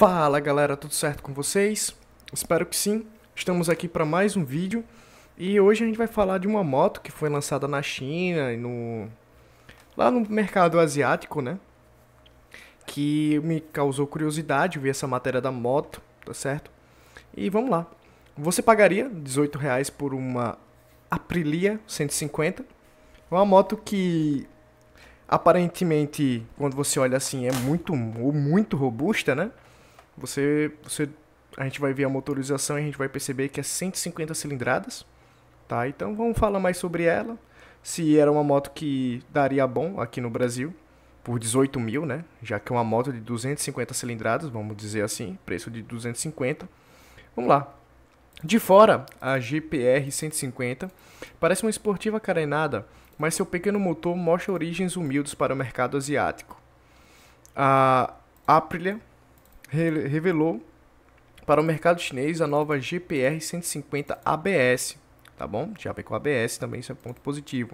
Fala galera, tudo certo com vocês? Espero que sim. Estamos aqui para mais um vídeo e hoje a gente vai falar de uma moto que foi lançada na China e no lá no mercado asiático, né? Que me causou curiosidade ver essa matéria da moto, tá certo? E vamos lá. Você pagaria 18 reais por uma Aprilia 150? É uma moto que aparentemente, quando você olha assim, é muito muito robusta, né? você, você, a gente vai ver a motorização e a gente vai perceber que é 150 cilindradas, tá? Então vamos falar mais sobre ela, se era uma moto que daria bom aqui no Brasil, por 18 mil, né? Já que é uma moto de 250 cilindradas, vamos dizer assim, preço de 250. Vamos lá. De fora, a GPR 150 parece uma esportiva carenada, mas seu pequeno motor mostra origens humildes para o mercado asiático. A Aprilia revelou para o mercado chinês a nova GPR 150 ABS, tá bom? Já vem com ABS também, isso é ponto positivo.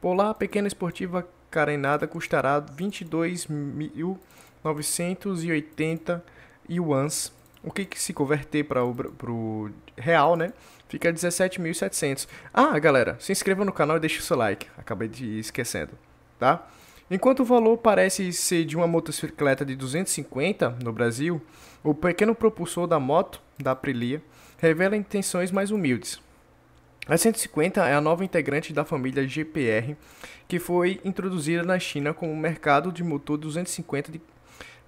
Por lá, a pequena esportiva carenada custará 22.980 yuans, o que, que se converter para o real, né? Fica 17.700. Ah, galera, se inscreva no canal e deixe o seu like. Acabei de esquecendo, tá? Enquanto o valor parece ser de uma motocicleta de 250 no Brasil, o pequeno propulsor da moto, da Aprilia, revela intenções mais humildes. A 150 é a nova integrante da família GPR, que foi introduzida na China com o mercado de motor 250 de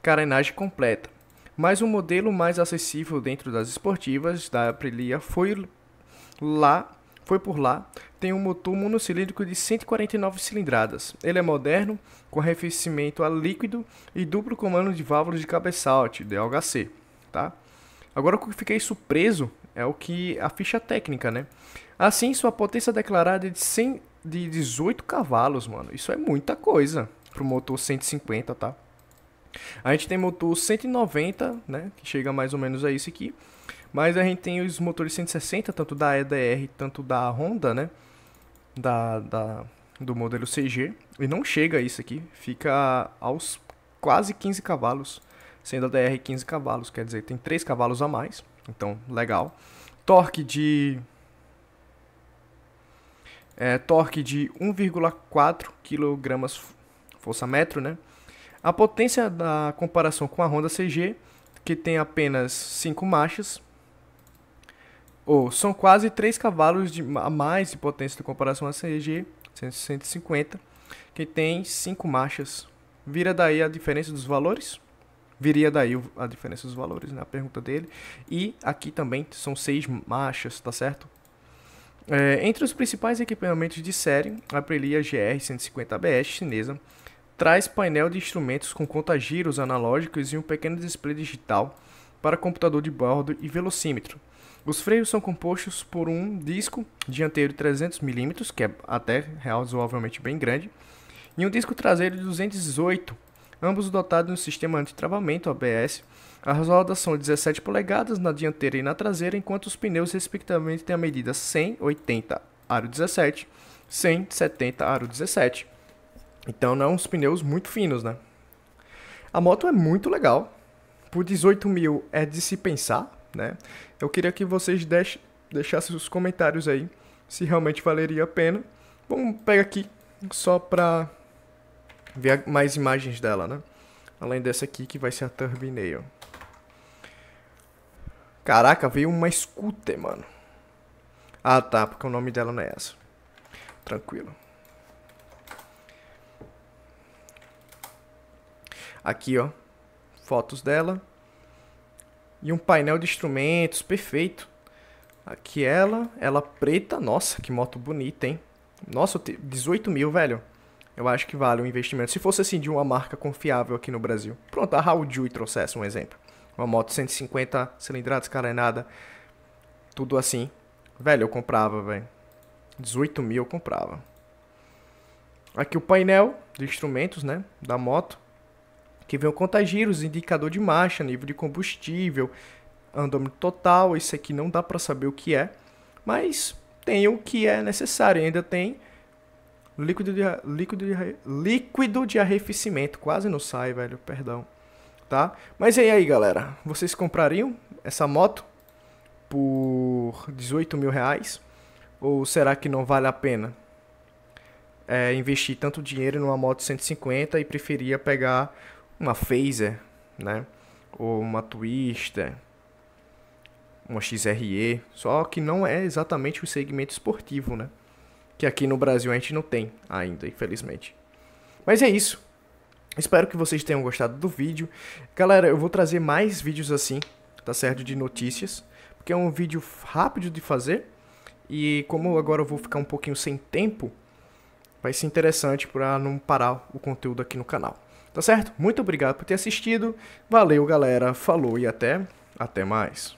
carenagem completa. Mas o um modelo mais acessível dentro das esportivas da Aprilia foi lá foi por lá tem um motor monocilíndrico de 149 cilindradas. Ele é moderno, com arrefecimento a líquido e duplo comando de válvulas de cabeçalte, DLHC, tá? Agora o que fiquei surpreso é o que a ficha técnica, né? Assim, sua potência declarada é de 100 de 18 cavalos, mano. Isso é muita coisa para o motor 150, tá? A gente tem motor 190, né, que chega mais ou menos a isso aqui. Mas a gente tem os motores 160, tanto da EDR, tanto da Honda, né? da, da, do modelo CG. E não chega a isso aqui, fica aos quase 15 cavalos, sendo a DR 15 cavalos, quer dizer, tem 3 cavalos a mais, então legal. Torque de é, torque de 1,4 kg força metro, né? A potência da comparação com a Honda CG, que tem apenas 5 marchas, são quase 3 cavalos de, a mais de potência em comparação à CG 150, que tem 5 marchas. Vira daí a diferença dos valores? Viria daí a diferença dos valores, na né? pergunta dele. E aqui também são 6 marchas, tá certo? É, entre os principais equipamentos de série, a Prelia GR150BS chinesa traz painel de instrumentos com contagiros analógicos e um pequeno display digital para computador de bordo e velocímetro os freios são compostos por um disco dianteiro de 300mm, que é até razoavelmente bem grande, e um disco traseiro de 218, ambos dotados de um sistema antitravamento travamento ABS. As rodas são 17 polegadas na dianteira e na traseira, enquanto os pneus respectivamente têm a medida 180 aro 17, 170 aro 17. Então não é são pneus muito finos, né? A moto é muito legal. Por 18 mil é de se pensar, né? Eu queria que vocês deix deixassem os comentários aí se realmente valeria a pena. Vamos pegar aqui só para ver mais imagens dela, né? Além dessa aqui que vai ser a thumbnail. Caraca, veio uma scooter, mano. Ah, tá, porque o nome dela não é essa. Tranquilo. Aqui, ó. Fotos dela. E um painel de instrumentos, perfeito. Aqui ela, ela preta. Nossa, que moto bonita, hein? Nossa, 18 mil, velho. Eu acho que vale o investimento. Se fosse assim de uma marca confiável aqui no Brasil. Pronto, a Raul Jui trouxesse um exemplo. Uma moto 150 cilindradas, carenada. Tudo assim. Velho, eu comprava, velho. 18 mil eu comprava. Aqui o painel de instrumentos, né? Da moto que vem o contagiros, indicador de marcha, nível de combustível, andômetro total, isso aqui não dá para saber o que é, mas tem o que é necessário, ainda tem líquido de, líquido de, líquido de arrefecimento, quase não sai, velho, perdão, tá? Mas e aí, galera, vocês comprariam essa moto por 18 mil reais? Ou será que não vale a pena é, investir tanto dinheiro numa moto 150 e preferia pegar uma Phaser, né? Ou uma Twister, uma XRE, só que não é exatamente o segmento esportivo, né? Que aqui no Brasil a gente não tem ainda, infelizmente. Mas é isso. Espero que vocês tenham gostado do vídeo. Galera, eu vou trazer mais vídeos assim, tá certo? De notícias, porque é um vídeo rápido de fazer. E como agora eu vou ficar um pouquinho sem tempo, vai ser interessante para não parar o conteúdo aqui no canal. Tá certo? Muito obrigado por ter assistido. Valeu, galera. Falou e até até mais.